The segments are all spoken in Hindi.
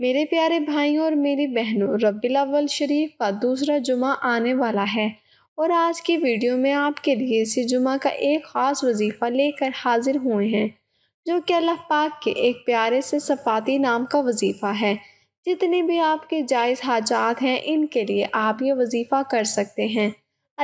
मेरे प्यारे भाइयों और मेरी बहनों रबीलावल शरीफ का दूसरा जुमा आने वाला है और आज की वीडियो में आपके लिए इसी जुमा का एक ख़ास वजीफ़ा लेकर हाजिर हुए हैं जो कि अल्लाह पाक के एक प्यारे से सफ़ाती नाम का वजीफ़ा है जितने भी आपके जायज़ हाजात हैं इनके लिए आप ये वजीफ़ा कर सकते हैं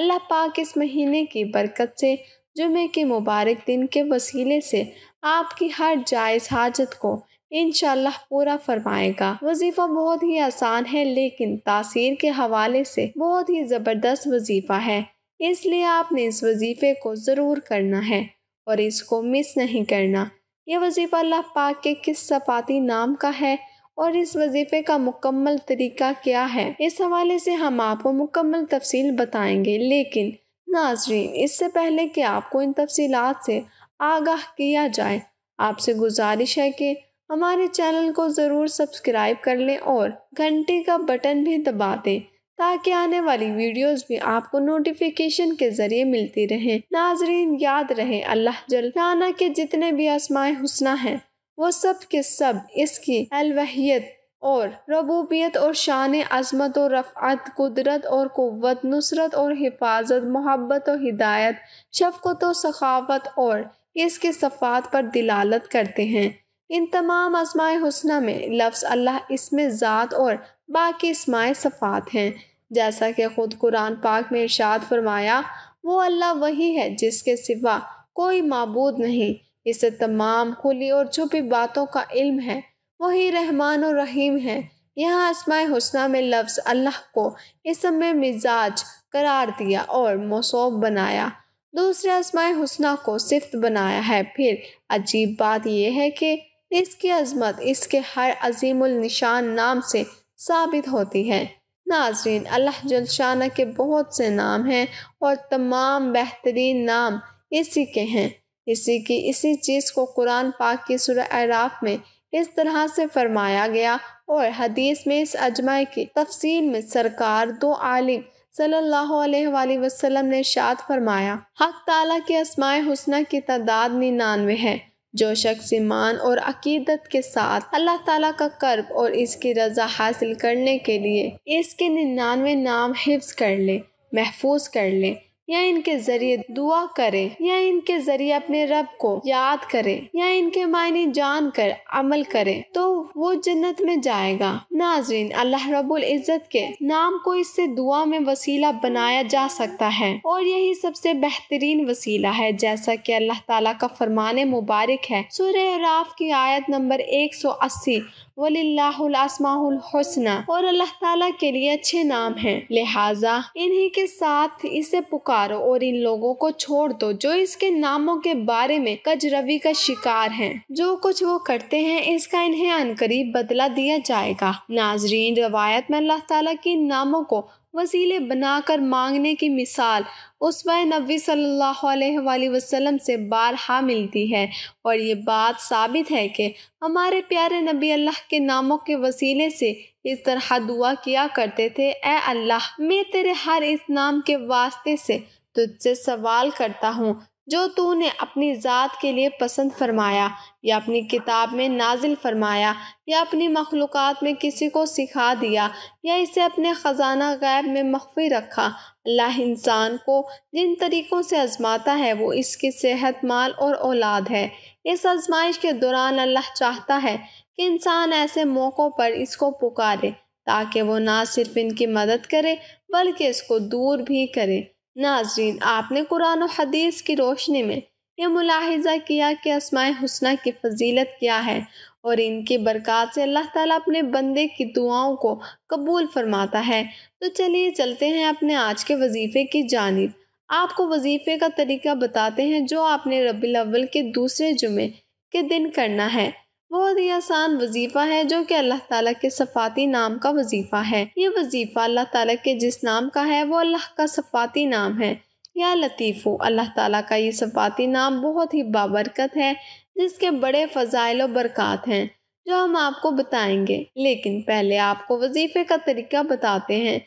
अल्लाह पाक इस महीने की बरकत से जुमे के मुबारक दिन के वसीले से आपकी हर जायज़ हाजत को इन पूरा फरमाएगा वजीफा बहुत ही आसान है लेकिन तासीर के हवाले से बहुत ही ज़बरदस्त वजीफा है इसलिए आपने इस वजीफे को ज़रूर करना है और इसको मिस नहीं करना यह वजीफ़ा अल्लाह पाक के किस सफाती नाम का है और इस वजीफ़े का मुकम्मल तरीका क्या है इस हवाले से हम आपको मुकम्मल तफसील बताएंगे लेकिन नाजरीन इससे पहले कि आपको इन तफसीत से आगाह किया जाए आपसे गुजारिश है कि हमारे चैनल को ज़रूर सब्सक्राइब कर लें और घंटे का बटन भी दबा दें ताकि आने वाली वीडियोस भी आपको नोटिफिकेशन के जरिए मिलती रहे नाजरीन याद रहे अल्लाह जल नाना के जितने भी आसमाय हुसना हैं वो सब के सब इसकी अलवहियत और रबूबियत और शान अजमत और रफ़त कुदरत और कुत नुसरत और हिफाजत मोहब्बत और हिदायत शफकत और सखावत और इसके सफ़ात पर दिलालत करते हैं इन तमाम आजमाए हसना में लफ्ज़ अल्लाह इसमें ज़ात और बाकी इसमाय सफ़ात हैं जैसा कि ख़ुद कुरान पाक में इर्शाद फरमाया वो अल्लाह वही है जिसके सिवा कोई मबूद नहीं इसे तमाम खुली और छुपी बातों का इल्म है वही रहमान और रहीम है यहाँ आसमाय हसना में लफ्ज़ अल्लाह को इसम मिजाज करार दिया और मसौब बनाया दूसरे आसमाय हसना को सिफ्त बनाया है फिर अजीब बात यह है कि इसकी अजमत इसके हर अजीमुल निशान नाम से साबित होती है नाजरीन अल्लाह जलशाना के बहुत से नाम हैं और तमाम बेहतरीन नाम इसी के हैं इसी की इसी चीज़ को कुरान पाक की सुर में इस तरह से फरमाया गया और हदीस में इस अजमाय की तफसील में सरकार दो आलिम सल्लल्लाहु अलैहि वसल्लम ने शाद फरमाया हक ताला के असमाय हुसना की तादाद निन्यानवे है जो शख्स ईमान और अकीदत के साथ अल्लाह ताला का कर्ब और इसकी रज़ा हासिल करने के लिए इसके निन्यानवे नाम हिफ्ज कर ले महफूज कर ले या इनके जरिए दुआ करें या इनके जरिए अपने रब को याद करें या इनके मायने जान कर अमल करें तो वो जन्नत में जाएगा नाजरीन अल्लाह रबुल इज़्ज़त के नाम को इससे दुआ में वसीला बनाया जा सकता है और यही सबसे बेहतरीन वसीला है जैसा कि अल्लाह ताला का फरमान मुबारक है सूर्य राफ की आयत नंबर एक सौ अस्सी वलिल्लाहुलअस्माहुल और अल्लाह ताला के लिए अच्छे नाम है लिहाजा इन्ही के साथ इसे पुकार पुकारो और इन लोगों को छोड़ दो जो इसके नामों के बारे में कजरवी का शिकार हैं जो कुछ वो करते हैं इसका इन्हें अनकरीब बदला दिया जाएगा नाजरीन रवायत में अल्लाह ताला के नामों को वसीले बनाकर मांगने की मिसाल उसवा नबी सल्लल्लाहु अलैहि वसल्लम से बारहा मिलती है और ये बात साबित है कि हमारे प्यारे नबी अल्लाह के नामों के वसीले से इस तरह दुआ किया करते थे ए अल्लाह मैं तेरे हर इस नाम के वास्ते से तुझसे सवाल करता हूँ जो तूने अपनी ज़ात के लिए पसंद फरमाया या अपनी किताब में नाजिल फरमाया या अपनी मखलूक़ में किसी को सिखा दिया या इसे अपने ख़जाना गैब में मख्फी रखा अल्लाह इंसान को जिन तरीक़ों से आजमाता है वो इसकी सेहत माल और औलाद है इस आजमाइश के दौरान अल्लाह चाहता है कि इंसान ऐसे मौक़ों पर इसको पुकारे ताकि वो ना सिर्फ इनकी मदद करे बल्कि इसको दूर भी करे नाजरीन आपने कुरान और हदीस की रोशनी में यह मुलाहजा किया कि असमाय हसना की फजीलत क्या है और इनकी बरकत से अल्लाह ताला अपने बंदे की दुआओं को कबूल फरमाता है तो चलिए चलते हैं अपने आज के वजीफ़े की जानब आपको वजीफ़े का तरीका बताते हैं जो आपने रबी अव्वल के दूसरे जुमे के दिन करना है बहुत ही आसान वजीफ़ा है जो कि अल्लाह ताला के सफ़ाती नाम का वजीफ़ा है ये वजीफ़ा अल्लाह ताला के जिस नाम का है वो अल्लाह का सफ़ाती नाम है या लतीफ़ो अल्लाह ताला का ये सफ़ाती नाम बहुत ही बाबरकत है जिसके बड़े फ़जाइल व बरक़ात हैं जो हम आपको बताएंगे लेकिन पहले आपको वजीफ़े का तरीका बताते हैं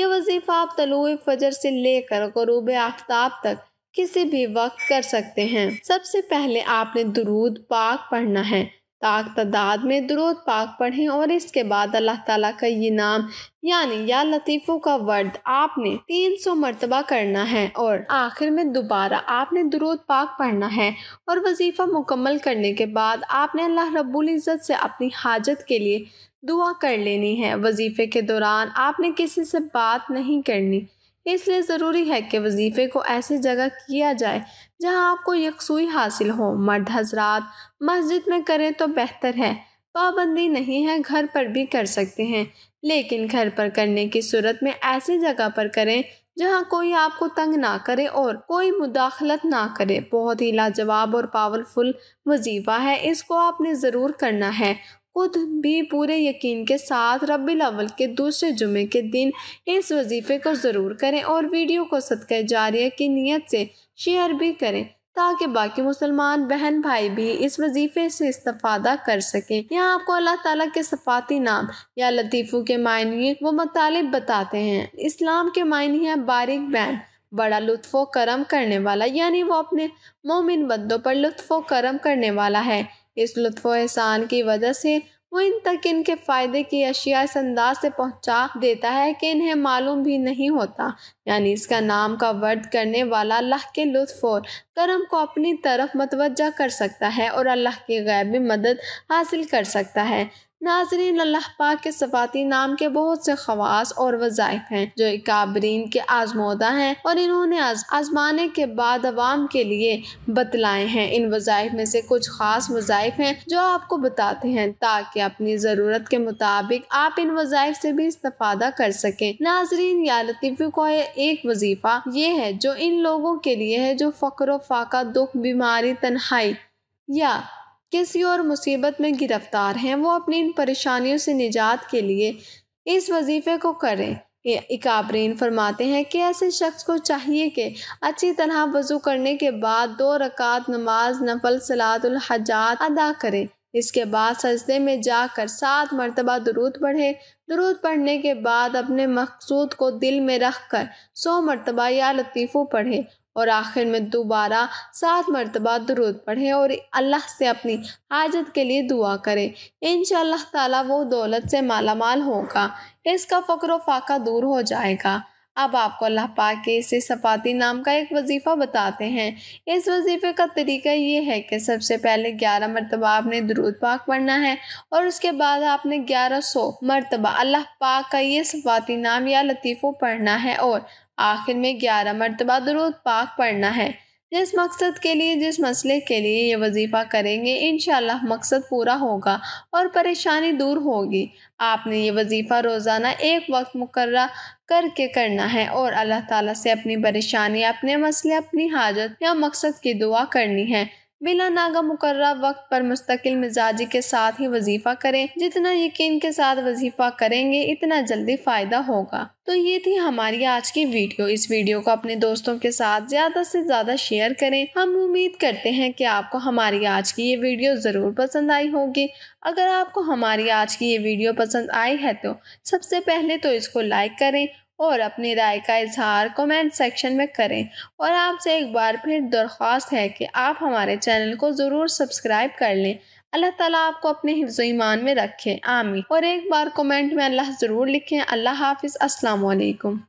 ये वजीफ़ा आप तलुए फजर से लेकर गरूब आफ्ताब तक किसी भी वक्त कर सकते हैं सबसे पहले आपने दरूद पाक पढ़ना है ताक तदाद में दुरुद पाक पढ़ें और इसके बाद अल्लाह ताला का ये नाम यानी या लतीफ़ों का वर्द आपने तीन सौ मरतबा करना है और आखिर में दोबारा आपने दुरुद पाक पढ़ना है और वजीफ़ा मुकम्मल करने के बाद आपने अल्लाह रब्बुल इज़्ज़त से अपनी हाजत के लिए दुआ कर लेनी है वजीफ़े के दौरान आपने किसी से बात नहीं करनी इसलिए ज़रूरी है कि वजीफ़े को ऐसी जगह किया जाए जहां आपको यकसुई हासिल हो मर्द हजरात मस्जिद में करें तो बेहतर है पाबंदी नहीं है घर पर भी कर सकते हैं लेकिन घर पर करने की सूरत में ऐसी जगह पर करें जहां कोई आपको तंग ना करे और कोई मुदाखलत ना करे बहुत ही लाजवाब और पावरफुल वजीफ़ा है इसको आपने ज़रूर करना है खुद भी पूरे यकीन के साथ रबी अवल के दूसरे जुमे के दिन इस वजीफ़े को ज़रूर करें और वीडियो को सदक़ जारिया की नीयत से शेयर भी करें ताकि बाकी मुसलमान बहन भाई भी इस वजीफे से इस्तफादा कर सकें यहाँ आपको अल्लाह ताला के सफाती नाम या लतीफ़ों के मायने व मतलब बताते हैं इस्लाम के मायने हैं बारिक बैन बड़ा लुत्फ़ो करम करने वाला यानी वो अपने मोमिन बंदों पर लुफ्फ़ करम करने वाला है इस लुत्फ़ एहसान की वजह से वो इन तक इनके फ़ायदे की अशिया इस अंदाज से पहुंचा देता है कि इन्हें मालूम भी नहीं होता यानी इसका नाम का वर्द करने वाला अल्लाह के लुत्फ़ और करम को अपनी तरफ मतवजा कर सकता है और अल्लाह की गैबी मदद हासिल कर सकता है नाजरीन अल्लाह पाक के सफाती नाम के बहुत से खवास और वज़ाइफ हैं जो इकाबरीन के आजमौदा हैं और इन्होंने आजमाने के बाद आवाम के लिए बतलाए हैं इन वज़ाइफ में से कुछ ख़ास वज़ाइफ हैं जो आपको बताते हैं ताकि अपनी ज़रूरत के मुताबिक आप इन वज़ाइफ से भी इस्तादा कर सकें नाजरीन या लतीफ़ी को एक वजीफ़ा ये है जो इन लोगों के लिए है जो फ़क्र फाका दुख बीमारी तन्हाई या किसी और मुसीबत में गिरफ्तार हैं वो अपनी इन परेशानियों से निजात के लिए इस वजीफ़े को करें इकाबरीन फरमाते हैं कि ऐसे शख्स को चाहिए कि अच्छी तरह वजू करने के बाद दो रकात नमाज नफल सलातुल हजात अदा करें इसके बाद सजदे में जाकर सात मरतबा दरूद पढ़े दुरूद पढ़ने के बाद अपने मकसूद को दिल में रख कर सौ मरतबा या लतीफ़ों पढ़े और आखिर में दोबारा सात मरतबा दरुद पढ़ें और अल्लाह से अपनी हाजत के लिए दुआ करें इन ताला वो दौलत से मालामाल होगा इसका फ़क्र फाका दूर हो जाएगा अब आपको अल्लाह पाक के इसे सफाती नाम का एक वजीफ़ा बताते हैं इस वजीफ़े का तरीका ये है कि सबसे पहले ग्यारह मरतबा आपने दरुद पाक पढ़ना है और उसके बाद आपने ग्यारह सौ मरतबा अल्लाह पाक का ये सफाती नाम या लतीफ़ो पढ़ना है और आखिर में ग्यारह मरतबा दरुद पाक पढ़ना है जिस मकसद के लिए जिस मसले के लिए ये वजीफ़ा करेंगे इन मकसद पूरा होगा और परेशानी दूर होगी आपने ये वजीफ़ा रोज़ाना एक वक्त मुकर करके करना है और अल्लाह ताला से अपनी परेशानी अपने मसले अपनी हाजत या मकसद की दुआ करनी है बिना नागा मुकर वक्त पर मुस्तकिल मिजाजी के साथ ही वजीफा करें जितना यकीन के साथ वजीफा करेंगे इतना जल्दी फ़ायदा होगा तो ये थी हमारी आज की वीडियो इस वीडियो को अपने दोस्तों के साथ ज़्यादा से ज़्यादा शेयर करें हम उम्मीद करते हैं कि आपको हमारी आज की ये वीडियो ज़रूर पसंद आई होगी अगर आपको हमारी आज की ये वीडियो पसंद आई है तो सबसे पहले तो इसको लाइक करें और अपनी राय का इजहार कमेंट सेक्शन में करें और आपसे एक बार फिर दरख्वास्त है कि आप हमारे चैनल को ज़रूर सब्सक्राइब कर लें अल्लाह ताला आपको अपने हिफ्ज़ ईमान में रखें आमीन और एक बार कमेंट में अल्लाह ज़रूर लिखें अल्लाह हाफिज़ अस्सलाम वालेकुम